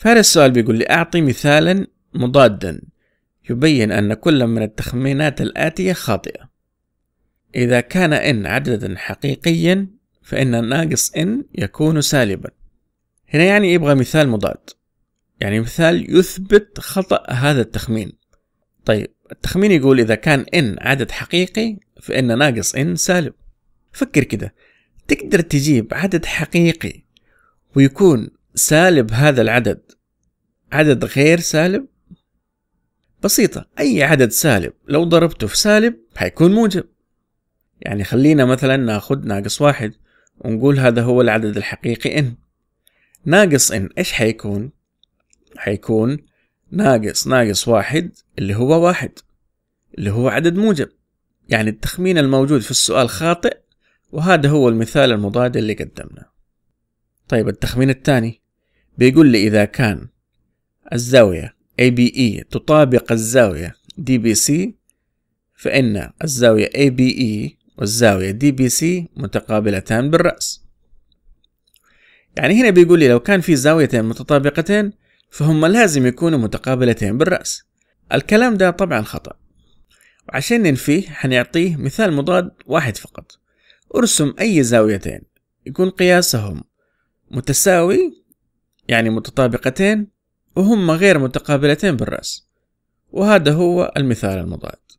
فهذا السؤال بيقول لي أعطي مثالا مضادا يبين أن كل من التخمينات الآتية خاطئة إذا كان إن عددا حقيقيا فإن ناقص إن يكون سالبا هنا يعني يبغى مثال مضاد يعني مثال يثبت خطأ هذا التخمين طيب التخمين يقول إذا كان إن عدد حقيقي فإن ناقص إن سالب فكر كده تقدر تجيب عدد حقيقي ويكون سالب هذا العدد عدد غير سالب بسيطة أي عدد سالب لو ضربته في سالب حيكون موجب يعني خلينا مثلا ناخد ناقص واحد ونقول هذا هو العدد الحقيقي n ناقص n ايش حيكون؟ حيكون ناقص ناقص واحد اللي هو واحد اللي هو عدد موجب يعني التخمين الموجود في السؤال خاطئ وهذا هو المثال المضاد اللي قدمنا طيب التخمين الثاني بيقول لي إذا كان الزاوية ABE تطابق الزاوية DBC فإن الزاوية ABE والزاوية DBC متقابلتان بالرأس يعني هنا بيقول لي لو كان في زاويتين متطابقتين فهم لازم يكونوا متقابلتين بالرأس الكلام ده طبعا خطأ وعشان ننفيه حنعطيه مثال مضاد واحد فقط ارسم أي زاويتين يكون قياسهم متساوي يعني متطابقتين وهما غير متقابلتين بالرأس وهذا هو المثال المضاد